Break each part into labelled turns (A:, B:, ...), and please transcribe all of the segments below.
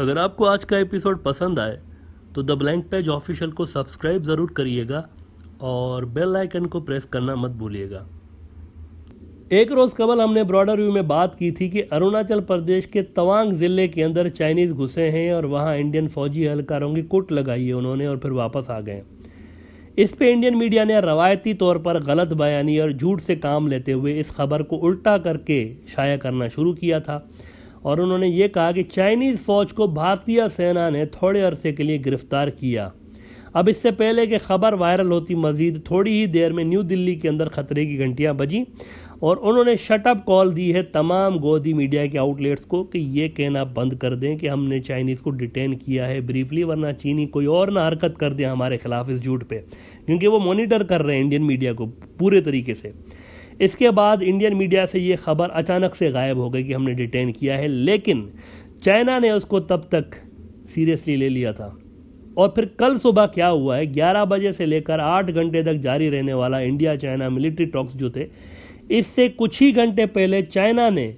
A: अगर आपको आज का एपिसोड पसंद आए तो द ब्लैंक पेज ऑफिशियल को सब्सक्राइब ज़रूर करिएगा और बेल आइकन को प्रेस करना मत भूलिएगा एक रोज़ कबल हमने ब्रॉडर व्यू में बात की थी कि अरुणाचल प्रदेश के तवांग ज़िले के अंदर चाइनीज़ घुसे हैं और वहाँ इंडियन फौजी अहलकारों की कुट लगाई है उन्होंने और फिर वापस आ गए इस पे इंडियन मीडिया ने रवायती तौर पर गलत बयानी और झूठ से काम लेते हुए इस खबर को उल्टा करके शाया करना शुरू किया था और उन्होंने ये कहा कि चाइनीज़ फ़ौज को भारतीय सेना ने थोड़े अरसे के लिए गिरफ्तार किया अब इससे पहले कि खबर वायरल होती मजीद थोड़ी ही देर में न्यू दिल्ली के अंदर खतरे की घंटियाँ बजी और उन्होंने शटअप कॉल दी है तमाम गोदी मीडिया के आउटलेट्स को कि ये कहना बंद कर दें कि हमने चाइनीज़ को डिटेन किया है ब्रीफली वरना चीनी कोई और ना हरकत कर दे हमारे खिलाफ इस झूठ पे क्योंकि वो मॉनिटर कर रहे हैं इंडियन मीडिया को पूरे तरीके से इसके बाद इंडियन मीडिया से ये खबर अचानक से गायब हो गई कि हमने डिटेन किया है लेकिन चाइना ने उसको तब तक सीरियसली ले लिया था और फिर कल सुबह क्या हुआ है 11 बजे से लेकर 8 घंटे तक जारी रहने वाला इंडिया चाइना मिलिट्री टॉक्स जो थे इससे कुछ ही घंटे पहले चाइना ने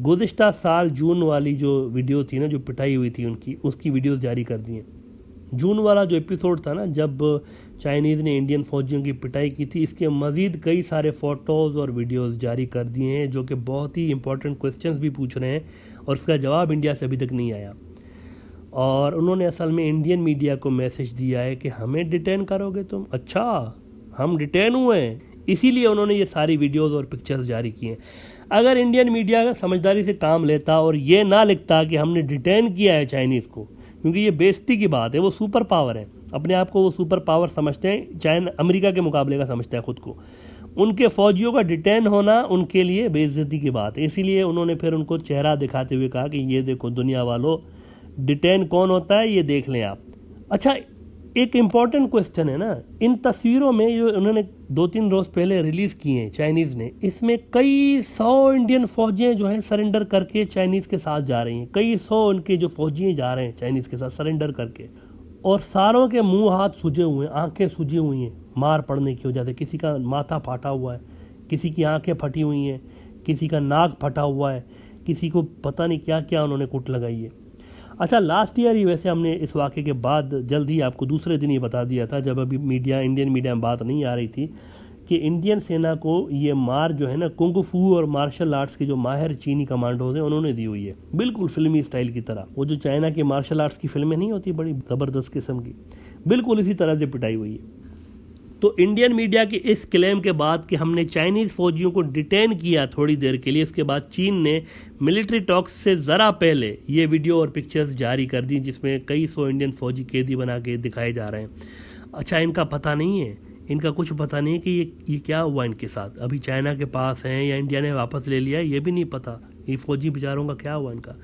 A: गुज्तर साल जून वाली जो वीडियो थी ना जो पिटाई हुई थी उनकी उसकी वीडियोस जारी कर दी हैं जून वाला जो एपिसोड था ना जब चाइनीज़ ने इंडियन फौजियों की पिटाई की थी इसके मज़ीद कई सारे फ़ोटोज़ और वीडियोज़ जारी कर दिए हैं जो कि बहुत ही इंपॉर्टेंट क्वेश्चंस भी पूछ रहे हैं और उसका जवाब इंडिया से अभी तक नहीं आया और उन्होंने असल में इंडियन मीडिया को मैसेज दिया है कि हमें डिटेन करोगे तुम अच्छा हम डिटेन हुए हैं इसीलिए उन्होंने ये सारी वीडियोज़ और पिक्चर्स जारी किए हैं अगर इंडियन मीडिया समझदारी से काम लेता और ये ना लिखता कि हमने डिटेन किया है चाइनीज़ को क्योंकि ये बेस्ती की बात है वो सुपर पावर है अपने आप को वो सुपर पावर समझते हैं चाइन अमेरिका के मुकाबले का समझता है खुद को उनके फौजियों का डिटेन होना उनके लिए बेइज्जती की बात है इसीलिए उन्होंने फिर उनको चेहरा दिखाते हुए कहा कि ये देखो दुनिया वालों डिटेन कौन होता है ये देख लें आप अच्छा एक इम्पॉर्टेंट क्वेश्चन है ना इन तस्वीरों में जो उन्होंने दो तीन रोज़ पहले रिलीज़ किए हैं चाइनीज़ ने इसमें कई सौ इंडियन फौजियाँ जो हैं सरेंडर करके चाइनीज़ के साथ जा रही हैं कई सौ उनके जो फौजियाँ जा रहे हैं चाइनीज़ के साथ सरेंडर करके और सारों के मुंह हाथ सूझे हुए हैं आंखें सूझी हुई हैं मार पड़ने की वजह से किसी का माथा फाटा हुआ है किसी की आंखें फटी हुई हैं किसी का नाक फटा हुआ है किसी को पता नहीं क्या क्या उन्होंने कुट लगाई है अच्छा लास्ट ईयर ही वैसे हमने इस वाक़े के बाद जल्द ही आपको दूसरे दिन ही बता दिया था जब अभी मीडिया इंडियन मीडिया में बात नहीं आ रही थी कि इंडियन सेना को ये मार जो है ना कुंगफू और मार्शल आर्ट्स के जो माहिर चीनी कमांडो हैं उन्होंने दी हुई है बिल्कुल फिल्मी स्टाइल की तरह वो जो चाइना के मार्शल आर्ट्स की फिल्में नहीं होती बड़ी ज़बरदस्त किस्म की बिल्कुल इसी तरह से पिटाई हुई है तो इंडियन मीडिया के इस क्लेम के बाद कि हमने चाइनीज़ फौजियों को डिटेन किया थोड़ी देर के लिए इसके बाद चीन ने मिलिट्री टॉक्स से ज़रा पहले ये वीडियो और पिक्चर्स जारी कर दी जिसमें कई सौ इंडियन फौजी कैदी बना के दिखाए जा रहे हैं अच्छा इनका पता नहीं है इनका कुछ पता नहीं कि ये ये क्या हुआ इनके साथ अभी चाइना के पास हैं या इंडिया ने वापस ले लिया ये भी नहीं पता ये फौजी बेचारों का क्या हुआ इनका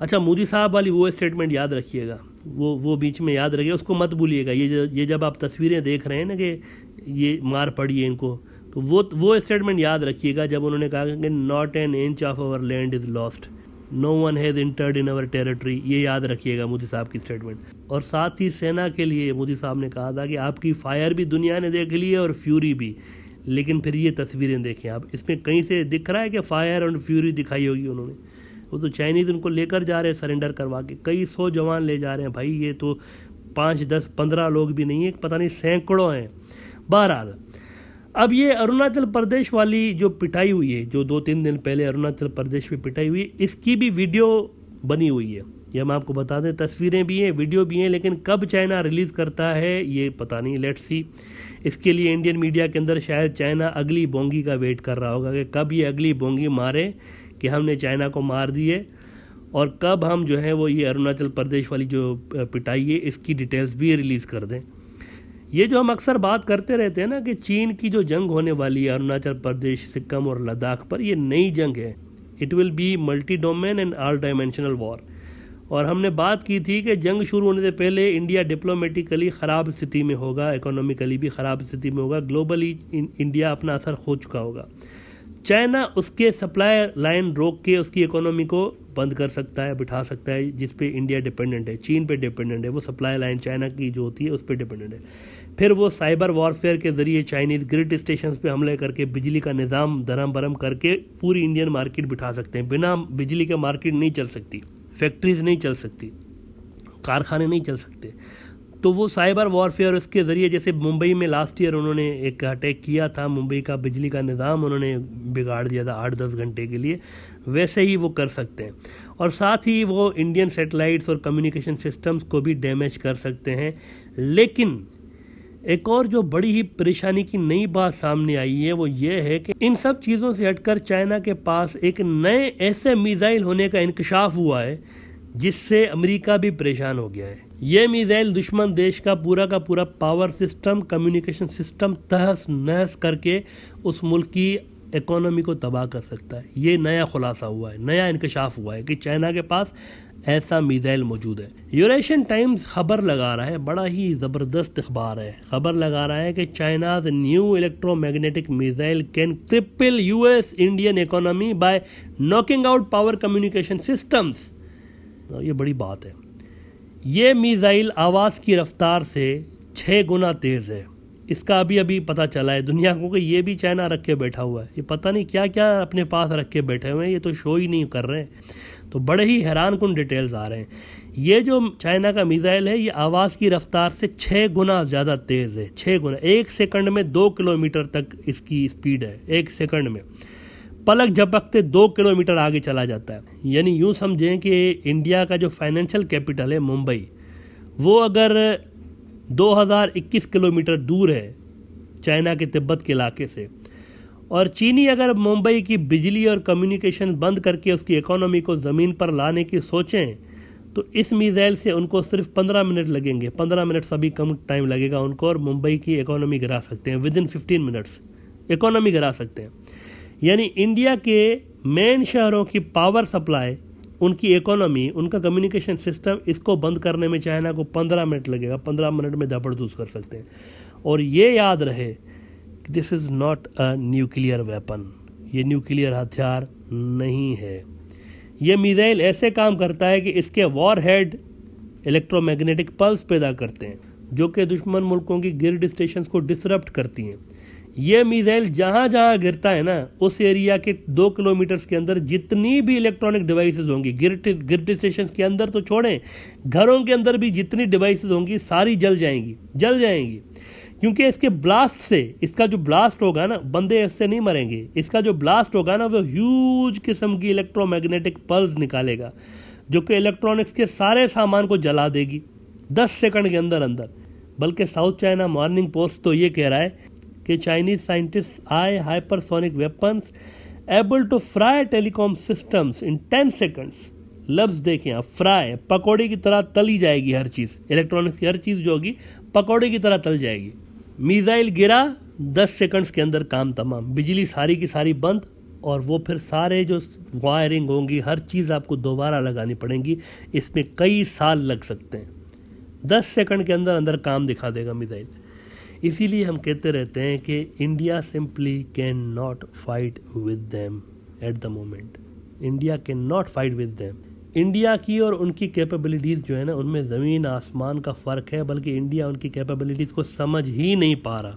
A: अच्छा मोदी साहब वाली वो स्टेटमेंट याद रखिएगा वो वो बीच में याद रखिए उसको मत भूलिएगा ये ये जब आप तस्वीरें देख रहे हैं ना कि ये मार पड़ी है इनको तो वो वो स्टेटमेंट याद रखिएगा जब उन्होंने कहा कि not an inch of our land is lost no one has entered in our territory ये याद रखिएगा मोदी साहब की स्टेटमेंट और साथ ही सेना के लिए मोदी साहब ने कहा था कि आपकी फायर भी दुनिया ने देख ली है और फ्यूरी भी लेकिन फिर ये तस्वीरें देखें आप इसमें कहीं से दिख रहा है कि फायर और फ्यूरी दिखाई होगी उन्होंने वो तो चाइनीज़ उनको लेकर जा रहे हैं सरेंडर करवा के कई सौ जवान ले जा रहे हैं भाई ये तो पाँच दस पंद्रह लोग भी नहीं है पता नहीं सैकड़ों हैं बहरहाल अब ये अरुणाचल प्रदेश वाली जो पिटाई हुई है जो दो तीन दिन पहले अरुणाचल प्रदेश में पिटाई हुई इसकी भी वीडियो बनी हुई है ये हम आपको बता दें तस्वीरें भी हैं वीडियो भी हैं लेकिन कब चाइना रिलीज़ करता है ये पता नहीं लेट्स सी इसके लिए इंडियन मीडिया के अंदर शायद चाइना अगली बोंगी का वेट कर रहा होगा कि कब ये अगली बोंगी मारे कि हमने चाइना को मार दिए और कब हम जो है वो ये अरुणाचल प्रदेश वाली जो पिटाई है इसकी डिटेल्स भी रिलीज़ कर दें ये जो हम अक्सर बात करते रहते हैं ना कि चीन की जो जंग होने वाली है अरुणाचल प्रदेश सिक्किम और लद्दाख पर ये नई जंग है it will be multi domain and all dimensional war और हमने बात की थी कि जंग शुरू होने से पहले इंडिया डिप्लोमेटिकली ख़राब स्थिति में होगा इकोनॉमिकली भी ख़राब स्थिति में होगा ग्लोबली इंडिया अपना असर खो चुका होगा चाइना उसके सप्लाई लाइन रोक के उसकी इकोनॉमी को बंद कर सकता है बिठा सकता है जिस पे इंडिया डिपेंडेंट है चीन पे डिपेंडेंट है वो सप्लाई लाइन चाइना की जो होती है उस पर डिपेंडेंट है फिर वो साइबर वॉरफेयर के ज़रिए चाइनीज़ ग्रिड स्टेशन पे हमले करके बिजली का निज़ाम धरम भरम करके पूरी इंडियन मार्केट बिठा सकते हैं बिना बिजली के मार्केट नहीं चल सकती फैक्ट्रीज नहीं चल सकती कारखाने नहीं चल सकते तो वो साइबर वॉरफेयर उसके ज़रिए जैसे मुंबई में लास्ट ईयर उन्होंने एक अटैक किया था मुंबई का बिजली का निज़ाम उन्होंने बिगाड़ दिया था आठ दस घंटे के लिए वैसे ही वो कर सकते हैं और साथ ही वो इंडियन सेटेलाइट्स और कम्युनिकेशन सिस्टम्स को भी डैमेज कर सकते हैं लेकिन एक और जो बड़ी ही परेशानी की नई बात सामने आई है वो ये है कि इन सब चीज़ों से हटकर चाइना के पास एक नए ऐसे मिज़ाइल होने का इंकशाफ हुआ है जिससे अमेरिका भी परेशान हो गया है ये मिज़ाइल दुश्मन देश का पूरा का पूरा पावर सिस्टम कम्युनिकेशन सिस्टम तहस नहस करके उस मुल्क की इकोनॉमी को तबाह कर सकता है ये नया खुलासा हुआ है नया इंकशाफ हुआ है कि चाइना के पास ऐसा मिज़ाइल मौजूद है यूरेशियन टाइम्स खबर लगा रहा है बड़ा ही ज़बरदस्त अखबार है खबर लगा रहा है कि China's new electromagnetic missile can cripple US Indian economy by knocking out power communication systems ये बड़ी बात है ये मिज़ाइल आवाज़ की रफ़्तार से छः गुना तेज़ है इसका अभी अभी पता चला है दुनिया को कि ये भी चाइना रख के बैठा हुआ है ये पता नहीं क्या क्या अपने पास रख के बैठे हुए हैं ये तो शो ही नहीं कर रहे हैं तो बड़े ही हैरान कन डिटेल्स आ रहे हैं ये जो चाइना का मिज़ाइल है ये आवाज़ की रफ़्तार से छः गुना ज़्यादा तेज़ है छः गुना एक सेकंड में दो किलोमीटर तक इसकी स्पीड है एक सेकंड में पलक झपकते दो किलोमीटर आगे चला जाता है यानी यूँ समझें कि इंडिया का जो फाइनेंशियल कैपिटल है मुंबई वो अगर 2021 किलोमीटर दूर है चाइना के तिब्बत के इलाके से और चीनी अगर मुंबई की बिजली और कम्युनिकेशन बंद करके उसकी इकोनॉमी को ज़मीन पर लाने की सोचें तो इस मिज़ाइल से उनको सिर्फ पंद्रह मिनट लगेंगे पंद्रह मिनट से भी कम टाइम लगेगा उनको और मुंबई की इकोनॉमी गिरा सकते हैं within fifteen minutes economy गिरा सकते हैं यानी इंडिया के मेन शहरों की पावर सप्लाई उनकी इकोनॉमी उनका कम्युनिकेशन सिस्टम इसको बंद करने में चाइना को पंद्रह मिनट लगेगा पंद्रह मिनट में धापड़दूस कर सकते हैं और ये याद रहे this is not a nuclear weapon ये न्यूक्लियर हथियार नहीं है ये मिज़ाइल ऐसे काम करता है कि इसके वॉर हेड इलेक्ट्रोमैग्नेटिक पल्स पैदा करते हैं जो कि दुश्मन मुल्कों की गिरड स्टेशन को डिसरप्ट करती हैं ये मिसाइल जहाँ जहाँ गिरता है ना उस एरिया के दो किलोमीटर्स के अंदर जितनी भी इलेक्ट्रॉनिक डिवाइसेस होंगी गिर गिर स्टेशन के अंदर तो छोड़ें घरों के अंदर भी जितनी डिवाइसेस होंगी सारी जल जाएंगी जल जाएंगी क्योंकि इसके ब्लास्ट से इसका जो ब्लास्ट होगा ना बंदे इससे नहीं मरेंगे इसका जो ब्लास्ट होगा ना वो ह्यूज किस्म की इलेक्ट्रोमैग्नेटिक पल्स निकालेगा जो कि इलेक्ट्रॉनिक्स के सारे सामान को जला देगी दस सेकंड के अंदर अंदर बल्कि साउथ चाइना मॉर्निंग पोस्ट तो ये कह रहा है कि चाइनीज साइंटिस्ट आए hypersonic weapons able to fry telecom systems in ten seconds लफ्ज़ देखें आप फ्राई पकौड़े की तरह तली जाएगी हर चीज़ इलेक्ट्रॉनिक्स की हर चीज़ जो होगी पकौड़े की तरह तल जाएगी मिज़ाइल गिरा दस सेकंड्स के अंदर काम तमाम बिजली सारी की सारी बंद और वो फिर सारे जो वायरिंग होंगी हर चीज़ आपको दोबारा लगानी पड़ेंगी इसमें कई साल लग सकते हैं दस सेकंड के अंदर अंदर काम दिखा देगा मिज़ाइल इसीलिए हम कहते रहते हैं कि India simply can not fight with them at the moment India can not fight with them India की और उनकी कैपेबिलिटीज़ जो है ना उनमें ज़मीन आसमान का फ़र्क है बल्कि इंडिया उनकी कैपेबिलिटीज़ को समझ ही नहीं पा रहा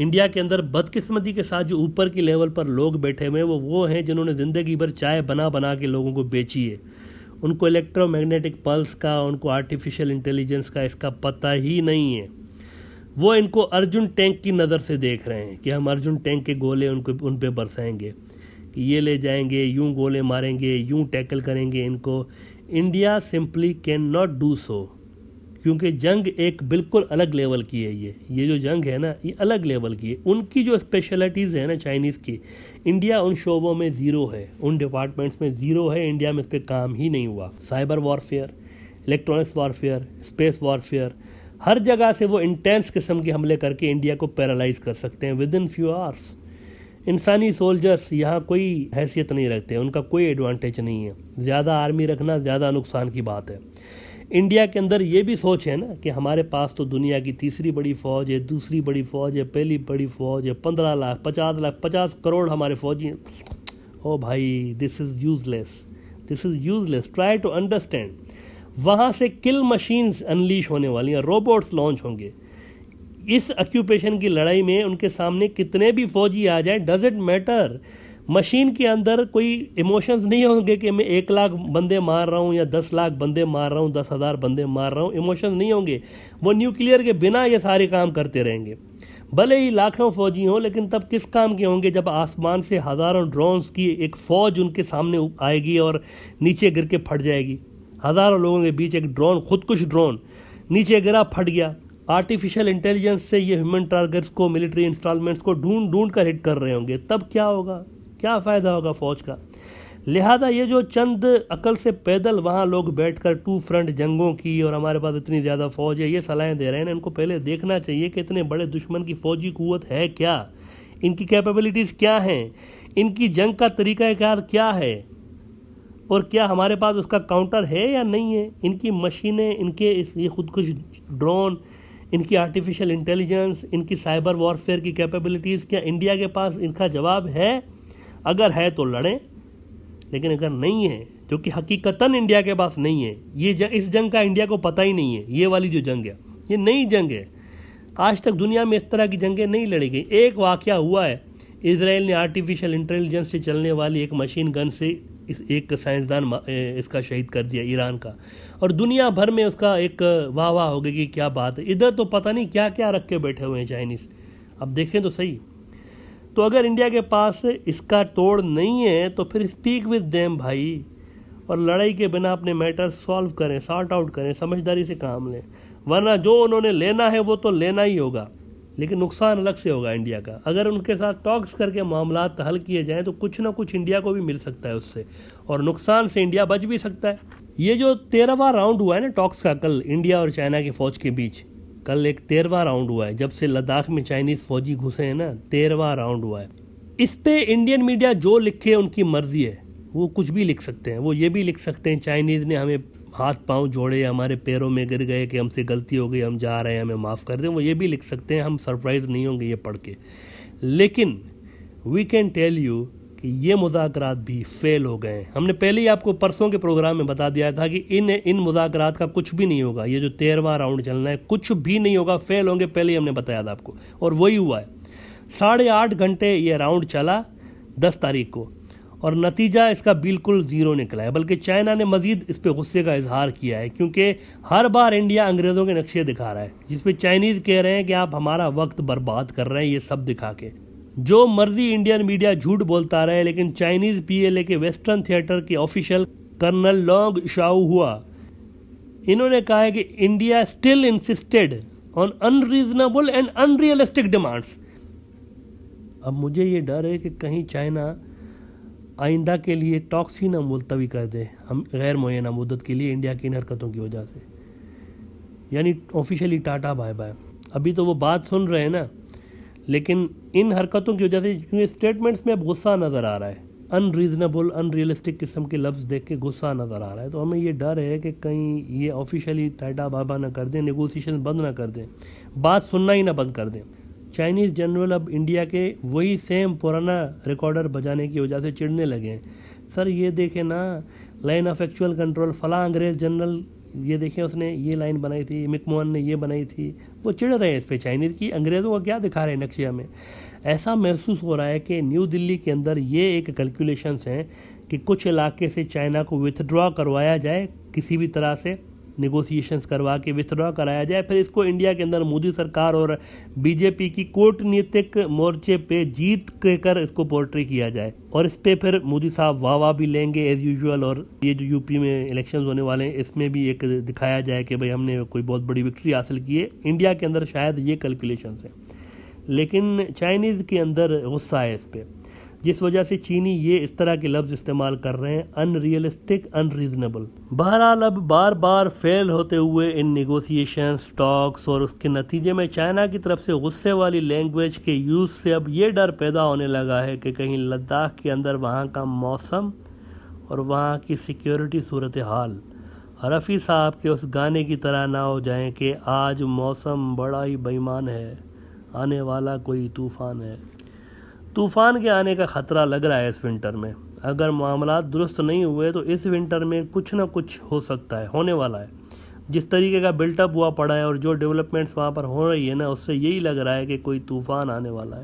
A: इंडिया के अंदर बदकिस्मती के साथ जो ऊपर की लेवल पर लोग बैठे हुए हैं वो वो हैं जिन्होंने ज़िंदगी भर चाय बना बना के लोगों को बेची है उनको इलेक्ट्रोमैग्नेटिक पल्स का उनको आर्टिफिशियल इंटेलिजेंस का इसका पता ही नहीं है वो इनको अर्जुन टैंक की नज़र से देख रहे हैं कि हम अर्जुन टैंक के गोले उनको उन पर बरसाएंगे कि ये ले जाएंगे यूं गोले मारेंगे यूं टैकल करेंगे इनको India simply can not do so क्योंकि जंग एक बिल्कुल अलग लेवल की है ये ये जो जंग है ना ये अलग लेवल की है उनकी जो स्पेशलिटीज़ है ना चाइनीज़ की इंडिया उन शोबों में ज़ीरो है उन डिपार्टमेंट्स में ज़ीरो है इंडिया में इस पर काम ही नहीं हुआ cyber warfare electronics warfare space warfare हर जगह से वो इंटेंस किस्म के हमले करके इंडिया को पैरालाइज कर सकते हैं विद इन फ्यू आवर्स इंसानी सोल्जर्स यहाँ कोई हैसियत नहीं रखते उनका कोई एडवांटेज नहीं है ज़्यादा आर्मी रखना ज़्यादा नुकसान की बात है इंडिया के अंदर ये भी सोच है ना कि हमारे पास तो दुनिया की तीसरी बड़ी फ़ौज है दूसरी बड़ी फ़ौज है पहली बड़ी फ़ौज है पंद्रह लाख पचास लाख पचास करोड़ हमारे फ़ौजी हैं ओ भाई this is useless this is useless try to understand वहाँ से किल मशीन्स अनलीश होने वाली हैं रोबोट्स लॉन्च होंगे इस ऑक्यूपेशन की लड़ाई में उनके सामने कितने भी फौजी आ जाए डज इट मैटर मशीन के अंदर कोई इमोशंस नहीं होंगे कि मैं एक लाख बंदे मार रहा हूँ या दस लाख बंदे मार रहा हूँ दस हज़ार बंदे मार रहा हूँ इमोशंस नहीं होंगे वो न्यूक्लियर के बिना ये सारे काम करते रहेंगे भले ही लाखों फौजी हों लेकिन तब किस काम के होंगे जब आसमान से हज़ारों ड्रोन्स की एक फ़ौज उनके सामने आएगी और नीचे गिर के फट जाएगी हज़ारों लोगों के बीच एक ड्रोन खुदकुश ड्रोन नीचे गिरा फट गया आर्टिफिशियल इंटेलिजेंस से ये ह्यूमन टारगेट्स को मिलिट्री इंस्टॉलमेंट्स को ढूंढ ढूंढ कर हिट कर रहे होंगे तब क्या होगा क्या फ़ायदा होगा फ़ौज का लिहाजा ये जो चंद अकल से पैदल वहाँ लोग बैठकर टू फ्रंट जंगों की और हमारे पास इतनी ज़्यादा फ़ौज है ये सलाहें दे रहे हैं इनको पहले देखना चाहिए कि इतने बड़े दुश्मन की फ़ौजी क़वत है क्या इनकी कैपेबिलिटीज़ क्या हैं इनकी जंग का तरीक़ाकार क्या है और क्या हमारे पास उसका काउंटर है या नहीं है इनकी मशीनें इनके इस ये खुदकुश ड्रोन इनकी आर्टिफिशियल इंटेलिजेंस इनकी साइबर वॉरफेयर की कैपेबिलिटीज़ क्या इंडिया के पास इनका जवाब है अगर है तो लड़ें लेकिन अगर नहीं है जो कि हकीकता इंडिया के पास नहीं है ये जंग इस जंग का इंडिया को पता ही नहीं है ये वाली जो जंग है ये नई जंग है आज तक दुनिया में इस तरह की जंगें नहीं लड़ी गई एक वाक़ हुआ है इसराइल ने आर्टिफिशियल इंटेलिजेंस से चलने वाली एक मशीन गन से इस एक साइंसदान इसका शहीद कर दिया ईरान का और दुनिया भर में उसका एक वाह वाह हो गई कि क्या बात है इधर तो पता नहीं क्या क्या रख के बैठे हुए हैं चाइनीज़ अब देखें तो सही तो अगर इंडिया के पास इसका तोड़ नहीं है तो फिर स्पीक विद देम भाई और लड़ाई के बिना अपने मैटर सॉल्व करें सॉर्ट आउट करें समझदारी से काम लें वरना जो उन्होंने लेना है वो तो लेना ही होगा लेकिन नुकसान अलग से होगा इंडिया का अगर उनके साथ टॉक्स करके मामला हल किए जाएं तो कुछ ना कुछ इंडिया को भी मिल सकता है उससे और नुकसान से इंडिया बच भी सकता है ये जो तेरहवा राउंड हुआ है ना टॉक्स का कल इंडिया और चाइना की फ़ौज के बीच कल एक तेरहवा राउंड हुआ है जब से लद्दाख में चाइनीज़ फौजी घुसे हैं ना तेरहवा राउंड हुआ है इस पे इंडियन मीडिया जो लिखे उनकी मर्जी है वो कुछ भी लिख सकते हैं वो ये भी लिख सकते हैं चाइनीज़ ने हमें हाथ पांव जोड़े हमारे पैरों में गिर गए कि हमसे गलती हो गई हम जा रहे हैं हमें माफ़ कर दें वो ये भी लिख सकते हैं हम सरप्राइज नहीं होंगे ये पढ़ के लेकिन वी कैन टेल यू कि ये मुजाकर भी फेल हो गए हैं हमने पहले ही आपको परसों के प्रोग्राम में बता दिया था कि इन इन मुजाकर का कुछ भी नहीं होगा ये जो तेरहवा राउंड चलना है कुछ भी नहीं होगा फेल होंगे पहले ही हमने बताया था आपको और वही हुआ है साढ़े आठ घंटे ये राउंड चला दस तारीख को और नतीजा इसका बिल्कुल ज़ीरो निकला है बल्कि चाइना ने मजीद इस पर गुस्से का इजहार किया है क्योंकि हर बार इंडिया अंग्रेज़ों के नक्शे दिखा रहा है जिसपे चाइनीज़ कह रहे हैं कि आप हमारा वक्त बर्बाद कर रहे हैं ये सब दिखा के जो मर्जी इंडियन मीडिया झूठ बोलता रहे लेकिन चाइनीज़ पीएलए के वेस्टर्न थिएटर के official colonel Long Shaohua इन्होंने कहा है कि India still insisted on unreasonable and unrealistic demands अब मुझे ये डर है कि कहीं चाइना आइंदा के लिए टॉक्सिन ना मुलतवी कर दें हम गैर मुना मदत के लिए इंडिया की इन हरकतों की वजह से यानी ऑफिशियली टाटा बाय बाय अभी तो वो बात सुन रहे हैं ना लेकिन इन हरकतों की वजह से क्योंकि स्टेटमेंट्स में अब गुस्सा नज़र आ रहा है अनरीजनेबल अनरियलिस्टिक किस्म के लफ्ज़ देख के गुस्सा नज़र आ रहा है तो हमें ये डर है कि कहीं ये ऑफिशियली टाटा बाबा ना कर दें नेगोशिएशन बंद ना कर दें बात सुनना ही ना बंद कर दें चाइनीज़ जनरल अब इंडिया के वही सेम पुराना रिकॉर्डर बजाने की वजह से चिढ़ने लगे हैं सर ये देखे ना लाइन ऑफ एक्चुअल कंट्रोल फला अंग्रेज़ जनरल ये देखें उसने ये लाइन बनाई थी मिकमोहन ने ये बनाई थी वो चिढ़ रहे हैं इस पर चाइनीज़ की अंग्रेज़ों का क्या दिखा रहे हैं नक्शे में ऐसा महसूस हो रहा है कि न्यू दिल्ली के अंदर ये एक कैलकुलेशंस हैं कि कुछ इलाके से चाइना को विथड्रॉ करवाया जाए किसी भी तरह से निगोसिएशंस करवा के विथड्रॉ कराया जाए फिर इसको इंडिया के अंदर मोदी सरकार और बीजेपी की कूटनीतिक मोर्चे पे जीत के कर इसको पोर्ट्री किया जाए और इस पर फिर मोदी साहब वाह वाह भी लेंगे एज यूजुअल और ये जो यूपी में इलेक्शन होने वाले हैं इसमें भी एक दिखाया जाए कि भाई हमने कोई बहुत बड़ी विक्ट्री हासिल की है इंडिया के अंदर शायद ये कैलकुलेशन है लेकिन चाइनीज़ के अंदर गुस्सा है इस पर जिस वजह से चीनी ये इस तरह के लफ्ज़ इस्तेमाल कर रहे हैं अनरियलिस्टिक अनरीजनेबल बहरहाल अब बार बार फेल होते हुए इन निगोसिएशन स्टॉक्स और उसके नतीजे में चाइना की तरफ से गुस्से वाली लैंग्वेज के यूज़ से अब ये डर पैदा होने लगा है कि कहीं लद्दाख के अंदर वहाँ का मौसम और वहाँ की सिक्योरिटी सूरत हाल रफ़ी साहब के उस गाने की तरह ना हो जाएं कि आज मौसम बड़ा ही बेईमान है आने वाला कोई तूफ़ान है तूफ़ान के आने का ख़तरा लग रहा है इस विंटर में अगर मामला दुरुस्त नहीं हुए तो इस विंटर में कुछ ना कुछ हो सकता है होने वाला है जिस तरीके का बिल्टअप हुआ पड़ा है और जो डेवलपमेंट्स वहाँ पर हो रही है ना उससे यही लग रहा है कि कोई तूफ़ान आने वाला है